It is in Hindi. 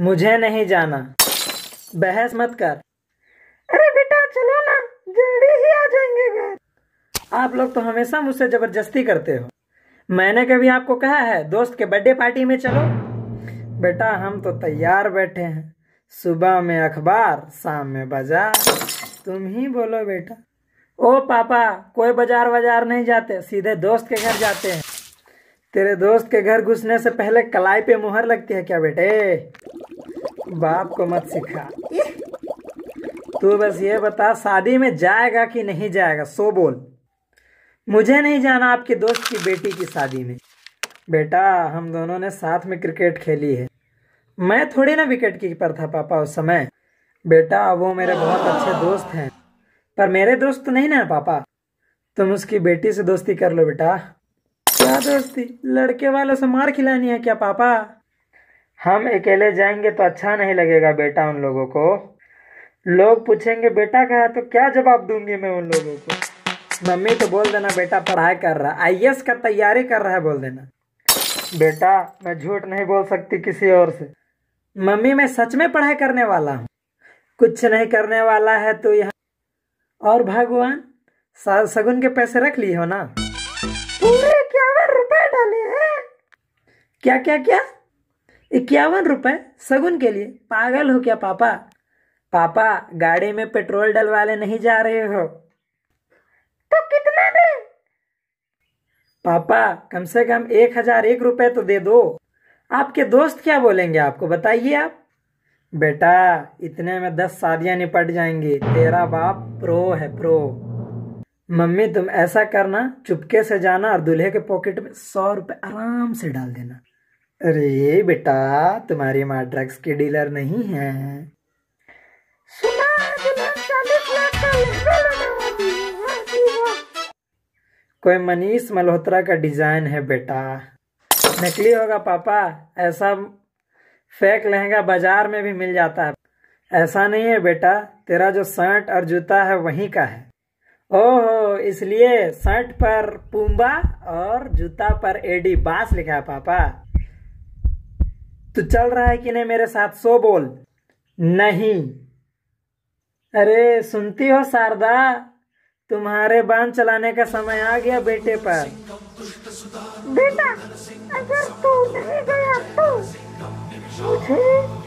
मुझे नहीं जाना बहस मत कर अरे बेटा चलो ना जल्दी ही आ जाएंगे घर आप लोग तो हमेशा मुझसे जबरदस्ती करते हो मैंने कभी आपको कहा है दोस्त के बर्थडे पार्टी में चलो बेटा हम तो तैयार बैठे हैं सुबह में अखबार शाम में बाजार तुम ही बोलो बेटा ओ पापा कोई बाजार बाजार नहीं जाते सीधे दोस्त के घर जाते हैं तेरे दोस्त के घर घुसने से पहले कलाई पे मुहर लगती है क्या बेटे बाप को मत सिखा तू बस ये बता शादी में जाएगा कि नहीं जाएगा सो बोल मुझे नहीं जाना आपके दोस्त की बेटी की शादी में बेटा हम दोनों ने साथ में क्रिकेट खेली है मैं थोड़ी ना विकेट कीपर था पापा उस समय बेटा वो मेरे बहुत अच्छे दोस्त हैं पर मेरे दोस्त तो नहीं ना पापा तुम उसकी बेटी से दोस्ती कर लो बेटा क्या दोस्ती लड़के वालों से मार खिलानी है क्या पापा हम अकेले जाएंगे तो अच्छा नहीं लगेगा बेटा उन लोगों को लोग पूछेंगे बेटा कहा तो क्या जवाब दूंगी मैं उन लोगों को मम्मी तो बोल देना बेटा पढ़ाई कर रहा है आई का तैयारी कर रहा है बोल देना बेटा मैं झूठ नहीं बोल सकती किसी और से मम्मी मैं सच में पढ़ाई करने वाला हूँ कुछ नहीं करने वाला है तो यहाँ और भगवान सगुन के पैसे रख लिए हो ना पूरे क्या रुपए डाले हैं क्या क्या क्या इक्यावन रुपए सगुन के लिए पागल हो क्या पापा पापा गाड़ी में पेट्रोल डलवाने नहीं जा रहे हो तो कितना दे पापा कम से कम एक हजार एक रुपए तो दे दो आपके दोस्त क्या बोलेंगे आपको बताइए आप बेटा इतने में दस शादियां निपट जाएंगी तेरा बाप प्रो है प्रो मम्मी तुम ऐसा करना चुपके से जाना और दूल्हे के पॉकेट में सौ रुपए आराम से डाल देना अरे बेटा तुम्हारी माँ ड्रग्स की डीलर नहीं है हाँ हाँ। कोई मनीष मल्होत्रा का डिजाइन है बेटा नकली होगा पापा ऐसा फेक लहंगा बाजार में भी मिल जाता है ऐसा नहीं है बेटा तेरा जो शर्ट और जूता है वहीं का है ओहो इसलिए शर्ट पर पुम्बा और जूता पर एडी बास लिखा है पापा तो चल रहा है कि नहीं मेरे साथ सो बोल नहीं अरे सुनती हो शारदा तुम्हारे बांध चलाने का समय आ गया बेटे पर बेटा अगर तू नहीं गया तो मुझे